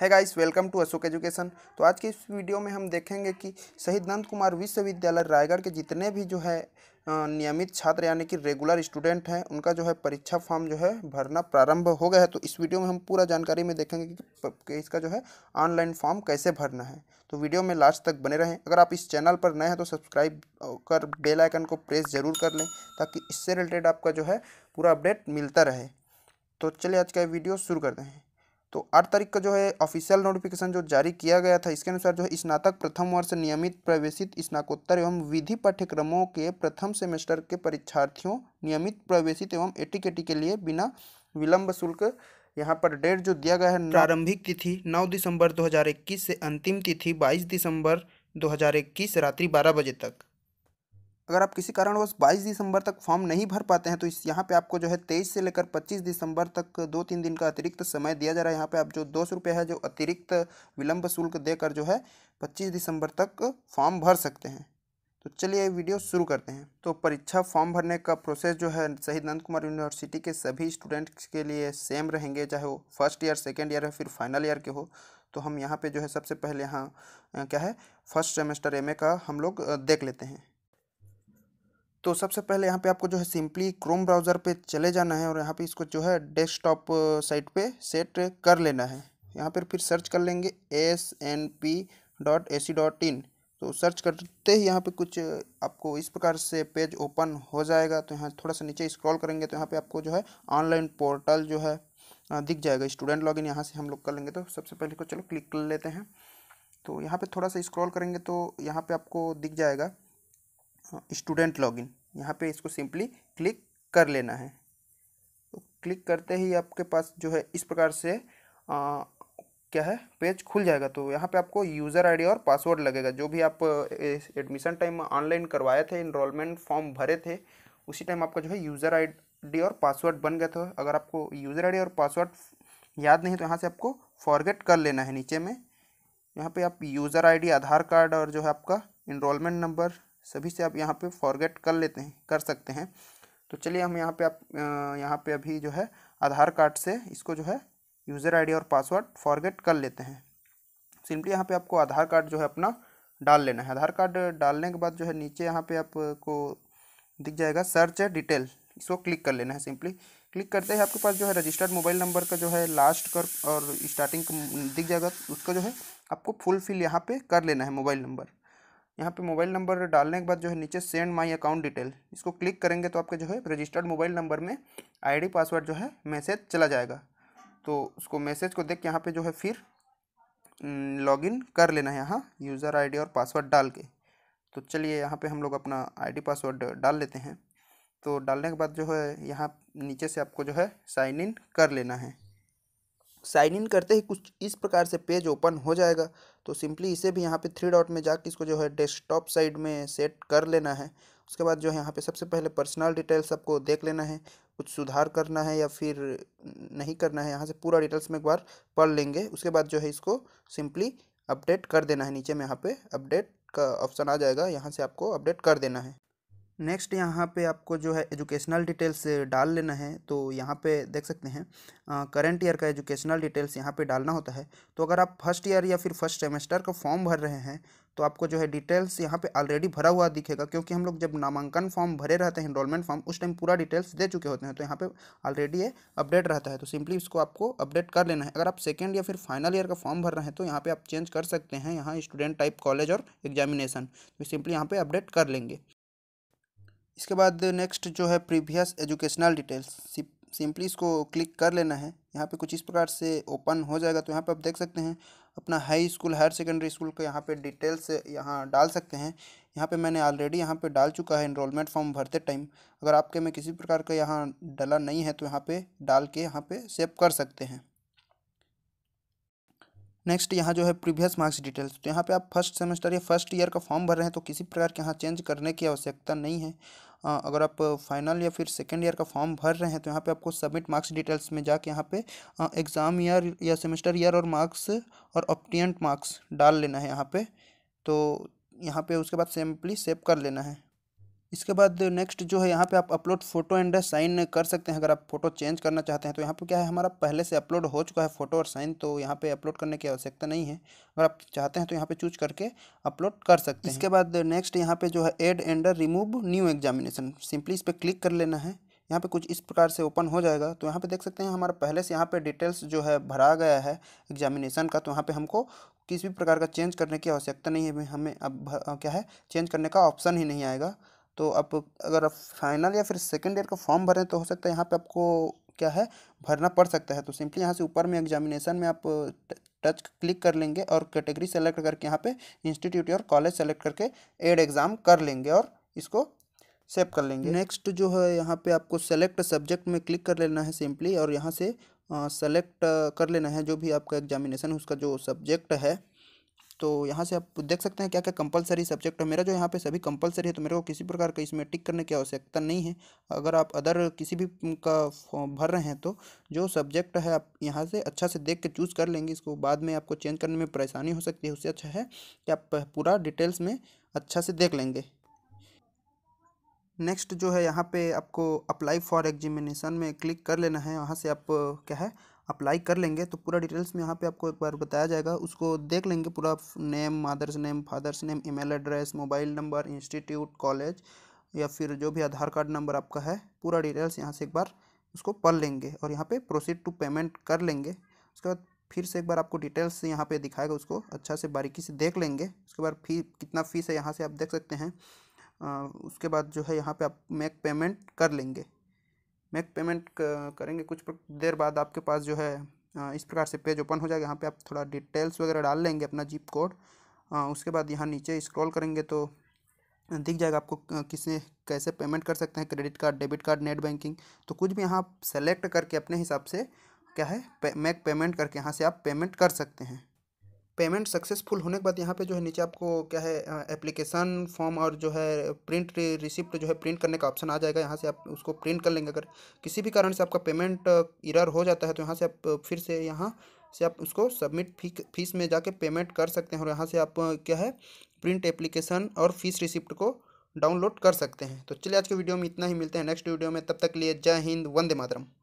है guys welcome to Ashok education तो आज की इस वीडियो में हम देखेंगे कि शहीद नंद कुमार विश्वविद्यालय रायगढ़ के जितने भी जो है नियमित छात्र यानी कि रेगुलर स्टूडेंट हैं उनका जो है परीक्षा फॉर्म जो है भरना प्रारंभ हो गया है तो इस वीडियो में हम पूरा जानकारी में देखेंगे कि इसका जो है ऑनलाइन फॉर्म कैसे भरना है तो वीडियो में लास्ट तक बने रहें अगर आप इस चैनल पर नए हैं तो सब्सक्राइब कर बेल आइकन को प्रेस ज़रूर कर लें ताकि इससे रिलेटेड आपका जो है पूरा अपडेट मिलता रहे तो चलिए आज का वीडियो शुरू करते हैं तो आठ तारीख का जो है ऑफिशियल नोटिफिकेशन जो जारी किया गया था इसके अनुसार जो है स्नातक प्रथम वर्ष नियमित प्रवेशित स्नाकोत्तर एवं विधि पाठ्यक्रमों के प्रथम सेमेस्टर के परीक्षार्थियों नियमित प्रवेशित एवं एटी के लिए बिना विलंब शुल्क यहाँ पर डेट जो दिया गया है प्रारंभिक तिथि नौ दिसंबर दो से अंतिम तिथि बाईस दिसंबर इक्कीस रात्रि बारह बजे तक अगर आप किसी कारणवश बाईस दिसंबर तक फॉर्म नहीं भर पाते हैं तो इस यहाँ पे आपको जो है तेईस से लेकर पच्चीस दिसंबर तक दो तीन दिन का अतिरिक्त समय दिया जा रहा है यहाँ पे आप जो दो सौ रुपये है जो अतिरिक्त विलंब शुल्क देकर जो है पच्चीस दिसंबर तक फॉर्म भर सकते हैं तो चलिए वीडियो शुरू करते हैं तो परीक्षा फॉर्म भरने का प्रोसेस जो है शहीद नंद कुमार यूनिवर्सिटी के सभी स्टूडेंट्स के लिए सेम रहेंगे चाहे वो फर्स्ट ईयर सेकेंड ईयर है फिर फाइनल ईयर के हो तो हम यहाँ पे जो है सबसे पहले यहाँ क्या है फर्स्ट सेमेस्टर एम का हम लोग देख लेते हैं तो सबसे पहले यहाँ पे आपको जो है सिंपली क्रोम ब्राउज़र पे चले जाना है और यहाँ पे इसको जो है डेस्कटॉप साइट पे सेट कर लेना है यहाँ पर फिर सर्च कर लेंगे S N P dot A C dot in तो सर्च करते ही यहाँ पे कुछ आपको इस प्रकार से पेज ओपन हो जाएगा तो यहाँ थोड़ा सा नीचे स्क्रॉल करेंगे तो यहाँ पे आपको जो है ऑनलाइन पोर्टल जो है दिख जाएगा स्टूडेंट लॉगिन यहाँ से हम लोग कर लेंगे तो सबसे पहले को चलो क्लिक कर लेते हैं तो यहाँ पे थोड़ा सा स्क्रॉल करेंगे तो यहाँ पे आपको दिख जाएगा स्टूडेंट हाँ, लॉगिन यहाँ पे इसको सिंपली क्लिक कर लेना है तो क्लिक करते ही आपके पास जो है इस प्रकार से आ, क्या है पेज खुल जाएगा तो यहाँ पे आपको यूज़र आईडी और पासवर्ड लगेगा जो भी आप एडमिशन टाइम ऑनलाइन करवाए थे इनरोलमेंट फॉर्म भरे थे उसी टाइम आपका जो है यूज़र आईडी और पासवर्ड बन गया था अगर आपको यूज़र आईडी और पासवर्ड याद नहीं तो यहाँ से आपको फॉरगेट कर लेना है नीचे में यहाँ पे आप यूज़र आईडी आधार कार्ड और जो है आपका इनरोलमेंट नंबर सभी से आप यहाँ पे फॉरगेट कर लेते हैं कर सकते हैं तो चलिए हम यहाँ पे आप यहाँ पे अभी जो है आधार कार्ड से इसको जो है यूज़र आईडी और पासवर्ड फॉरगेट कर लेते हैं सिंपली यहाँ पे आपको आधार कार्ड जो है अपना डाल लेना है आधार कार्ड डालने के बाद जो है नीचे यहाँ पर आपको दिख जाएगा सर्च डिटेल इसको क्लिक कर लेना है सिंपली क्लिक करते ही आपके पास जो है रजिस्टर्ड मोबाइल नंबर का जो है लास्ट कर और स्टार्टिंग दिख जाएगा उसका जो है आपको फुलफिल यहाँ पे कर लेना है मोबाइल नंबर यहाँ पे मोबाइल नंबर डालने के बाद जो है नीचे सेंड माय अकाउंट डिटेल इसको क्लिक करेंगे तो आपके जो है रजिस्टर्ड मोबाइल नंबर में आईडी पासवर्ड जो है मैसेज चला जाएगा तो उसको मैसेज को देख के यहाँ पर जो है फिर लॉगिन कर लेना है यहाँ यूज़र आई और पासवर्ड डाल के तो चलिए यहाँ पर हम लोग अपना आई पासवर्ड डाल लेते हैं तो डालने के बाद जो है यहाँ नीचे से आपको जो है साइन इन कर लेना है साइन इन करते ही कुछ इस प्रकार से पेज ओपन हो जाएगा तो सिंपली इसे भी यहाँ पे थ्री डॉट में जाके इसको जो है डेस्कटॉप साइड में सेट कर लेना है उसके बाद जो है यहाँ पे सबसे पहले पर्सनल डिटेल्स आपको देख लेना है कुछ सुधार करना है या फिर नहीं करना है यहाँ से पूरा डिटेल्स में एक बार पढ़ लेंगे उसके बाद जो है इसको सिंपली अपडेट कर देना है नीचे में यहाँ पर अपडेट का ऑप्शन आ जाएगा यहाँ से आपको अपडेट कर देना है नेक्स्ट यहाँ पे आपको जो है एजुकेशनल डिटेल्स डाल लेना है तो यहाँ पे देख सकते हैं करंट ईयर का एजुकेशनल डिटेल्स यहाँ पे डालना होता है तो अगर आप फर्स्ट ईयर या फिर फर्स्ट सेमेस्टर का फॉर्म भर रहे हैं तो आपको जो है डिटेल्स यहाँ पे ऑलरेडी भरा हुआ दिखेगा क्योंकि हम लोग जब नामांकन फॉर्म भरे रहते हैं इनरोलमेंट फॉर्म उस टाइम पूरा डिटेल्स दे चुके होते हैं तो यहाँ पे ऑलरेडी ये अपडेट रहता है तो सिंपली इसको आपको अपडेट कर लेना है अगर आप सेकेंड या फिर फाइनल ईयर का फॉर्म भर रहे हैं तो यहाँ पर आप चेंज कर सकते हैं यहाँ स्टूडेंट टाइप कॉलेज और एग्जामिनेशन तो सिंपली यहाँ पर अपडेट कर लेंगे इसके बाद नेक्स्ट जो है प्रीवियस एजुकेशनल डिटेल्स सिंपली इसको क्लिक कर लेना है यहाँ पे कुछ इस प्रकार से ओपन हो जाएगा तो यहाँ पे आप देख सकते हैं अपना high school higher secondary school का यहाँ पे डिटेल्स यहाँ डाल सकते हैं यहाँ पे मैंने ऑलरेडी यहाँ पे डाल चुका है इनरोलमेंट फॉर्म भरते टाइम अगर आपके में किसी प्रकार का यहाँ डला नहीं है तो यहाँ पर डाल के यहाँ पर सेव कर सकते हैं नेक्स्ट यहाँ जो है प्रीवियस मार्क्स डिटेल्स तो यहाँ पे आप फर्स्ट सेमेस्टर या फर्स्ट ईयर का फॉर्म भर रहे हैं तो किसी प्रकार के यहाँ चेंज करने की आवश्यकता नहीं है आ, अगर आप फाइनल या फिर सेकेंड ईयर का फॉर्म भर रहे हैं तो यहाँ पे आपको सबमिट मार्क्स डिटेल्स में जाके यहाँ पे एग्ज़ाम ईयर या सेमेस्टर ईयर और मार्क्स और ऑप्टियंट मार्क्स डाल लेना है यहाँ पर तो यहाँ पर उसके बाद सिंपली सेव कर लेना है इसके बाद नेक्स्ट जो है यहाँ पे आप अपलोड फोटो एंड साइन कर सकते हैं अगर आप फोटो चेंज करना चाहते हैं तो यहाँ पे क्या है हमारा पहले से अपलोड हो चुका है फोटो और साइन तो यहाँ पे अपलोड करने की आवश्यकता नहीं है अगर आप चाहते हैं तो यहाँ पे चूज करके अपलोड कर सकते हैं इसके बाद नेक्स्ट यहाँ पे जो है add and remove new examination simply इस पर क्लिक कर लेना है यहाँ पे कुछ इस प्रकार से ओपन हो जाएगा तो यहाँ पे देख सकते हैं हमारा पहले से यहाँ पे डिटेल्स जो है भरा गया है एग्जामिनेशन का तो यहाँ पे हमको किसी भी प्रकार का चेंज करने की आवश्यकता नहीं है हमें अब क्या है चेंज करने का ऑप्शन ही नहीं आएगा तो आप अगर आप फाइनल या फिर सेकेंड ईयर का फॉर्म भरें तो हो सकता है यहाँ पर आपको क्या है भरना पड़ सकता है तो सिंपली यहाँ से ऊपर में एग्जामिनेशन में आप टच क्लिक कर लेंगे और कैटेगरी सेलेक्ट करके यहाँ पे इंस्टीट्यूट और कॉलेज सेलेक्ट करके एड एग्ज़ाम कर लेंगे और इसको सेव कर लेंगे नेक्स्ट जो है यहाँ पे आपको सेलेक्ट सब्जेक्ट में क्लिक कर लेना है सिंपली और यहाँ से सेलेक्ट कर लेना है जो भी आपका एग्जामिनेशन उसका जो सब्जेक्ट है तो यहाँ से आप देख सकते हैं क्या क्या कंपलसरी सब्जेक्ट है मेरा जो यहाँ पे सभी कंपलसरी है तो मेरे को किसी प्रकार का इसमें टिक करने की आवश्यकता नहीं है अगर आप अदर किसी भी का फॉर्म भर रहे हैं तो जो सब्जेक्ट है आप यहाँ से अच्छा से देख के चूज़ कर लेंगे इसको बाद में आपको चेंज करने में परेशानी हो सकती है उससे अच्छा है कि आप पूरा डिटेल्स में अच्छा से देख लेंगे नेक्स्ट जो है यहाँ पे आपको अप्लाई फॉर एग्जामिनेशन में क्लिक कर लेना है वहाँ से आप क्या है अप्लाई कर लेंगे तो पूरा डिटेल्स में यहाँ पे आपको एक बार बताया जाएगा उसको देख लेंगे पूरा name mother's name father's name email address mobile number institute college या फिर जो भी आधार कार्ड नंबर आपका है पूरा डिटेल्स यहाँ से एक बार उसको पढ़ लेंगे और यहाँ पर प्रोसीड टू पेमेंट कर लेंगे उसके बाद फिर से एक बार आपको डिटेल्स यहाँ पर दिखाएगा उसको अच्छा से बारीकी से देख लेंगे उसके बाद फी कितना फ़ीस है यहाँ से आप देख सकते हैं उसके बाद जो है यहाँ पे आप मेक पेमेंट कर लेंगे मेक पेमेंट करेंगे कुछ देर बाद आपके पास जो है इस प्रकार से पेज ओपन हो जाएगा यहाँ पे आप थोड़ा डिटेल्स वगैरह डाल लेंगे अपना जीप कोड उसके बाद यहाँ नीचे स्क्रॉल करेंगे तो दिख जाएगा आपको किसने कैसे पेमेंट कर सकते हैं credit card debit card net banking तो कुछ भी यहाँ आप सेलेक्ट करके अपने हिसाब से क्या है पे, मैक पेमेंट करके यहाँ से आप पेमेंट कर सकते हैं पेमेंट सक्सेसफुल होने के बाद यहाँ पे जो है नीचे आपको क्या है एप्लीकेशन फॉर्म और जो है प्रिंट रिसिप्ट जो है प्रिंट करने का ऑप्शन आ जाएगा यहाँ से आप उसको प्रिंट कर लेंगे अगर किसी भी कारण से आपका पेमेंट इरर हो जाता है तो यहाँ से आप फिर से यहाँ से आप उसको सबमिट फी फीस में जाके पेमेंट कर सकते हैं और यहाँ से आप क्या है प्रिंट एप्लीकेशन और फीस रिसिप्ट को डाउनलोड कर सकते हैं तो चलिए आज के वीडियो में इतना ही मिलते हैं नेक्स्ट वीडियो में तब तक लिए जय हिंद वंदे मातरम